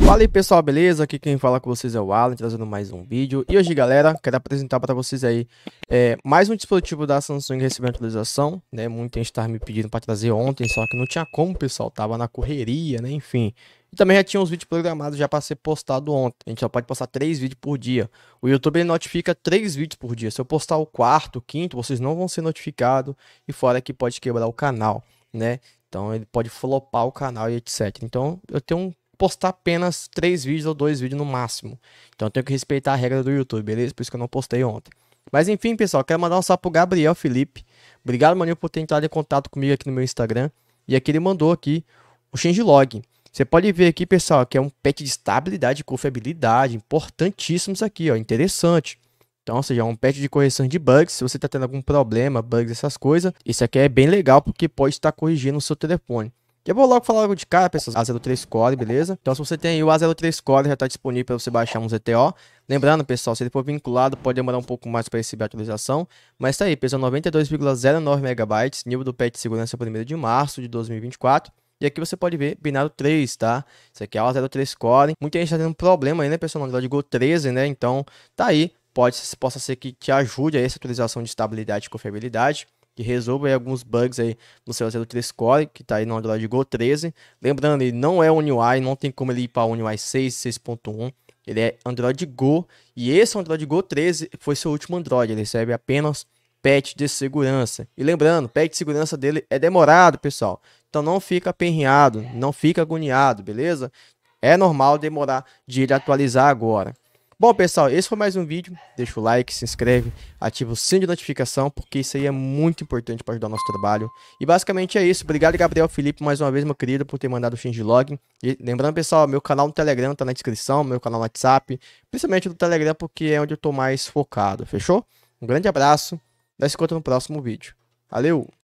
Fala aí pessoal, beleza? Aqui quem fala com vocês é o Alan, trazendo mais um vídeo. E hoje galera, quero apresentar para vocês aí é, mais um dispositivo da Samsung recebendo atualização, né? Muita gente estava me pedindo para trazer ontem, só que não tinha como pessoal, tava na correria, né? Enfim, e também já tinha uns vídeos programados já para ser postado ontem. A gente só pode postar três vídeos por dia. O YouTube ele notifica três vídeos por dia. Se eu postar o quarto, o quinto, vocês não vão ser notificados. E fora que pode quebrar o canal, né? Então ele pode flopar o canal e etc. Então eu tenho um postar apenas três vídeos ou dois vídeos no máximo. Então eu tenho que respeitar a regra do YouTube, beleza? Por isso que eu não postei ontem. Mas enfim, pessoal, quero mandar um salve pro Gabriel Felipe. Obrigado, maninho, por ter entrado em contato comigo aqui no meu Instagram. E aqui ele mandou aqui o changelog. Você pode ver aqui, pessoal, que é um patch de estabilidade e confiabilidade, importantíssimo isso aqui, ó, interessante. Então, ou seja, é um patch de correção de bugs, se você está tendo algum problema, bugs, essas coisas, isso aqui é bem legal porque pode estar corrigindo o seu telefone eu vou logo falar logo de cara, pessoal. A03 Core, beleza? Então, se você tem aí o A03 Core, já tá disponível para você baixar um ZTO. Lembrando, pessoal, se ele for vinculado, pode demorar um pouco mais para receber a atualização. Mas tá aí, pesa 92,09 MB, nível do patch de segurança 1 de março de 2024. E aqui você pode ver binário 3, tá? Isso aqui é o A03 Core. Muita gente tá tendo um problema aí, né, pessoal? Na Go 13, né? Então, tá aí. Pode, possa ser que te ajude a essa atualização de estabilidade e confiabilidade que resolva aí alguns bugs aí no seu 03 Core, que está aí no Android Go 13. Lembrando, ele não é UI, não tem como ele ir para UI 6, 6.1. Ele é Android Go e esse Android Go 13 foi seu último Android. Ele recebe apenas patch de segurança. E lembrando, patch de segurança dele é demorado, pessoal. Então não fica aperreado, não fica agoniado, beleza? É normal demorar de atualizar agora. Bom, pessoal, esse foi mais um vídeo. Deixa o like, se inscreve, ativa o sininho de notificação, porque isso aí é muito importante para ajudar o nosso trabalho. E basicamente é isso. Obrigado, Gabriel Felipe, mais uma vez, meu querido, por ter mandado o fim de login. E lembrando, pessoal, meu canal no Telegram tá na descrição, meu canal no WhatsApp, principalmente no Telegram, porque é onde eu tô mais focado, fechou? Um grande abraço, nós se encontra no próximo vídeo. Valeu!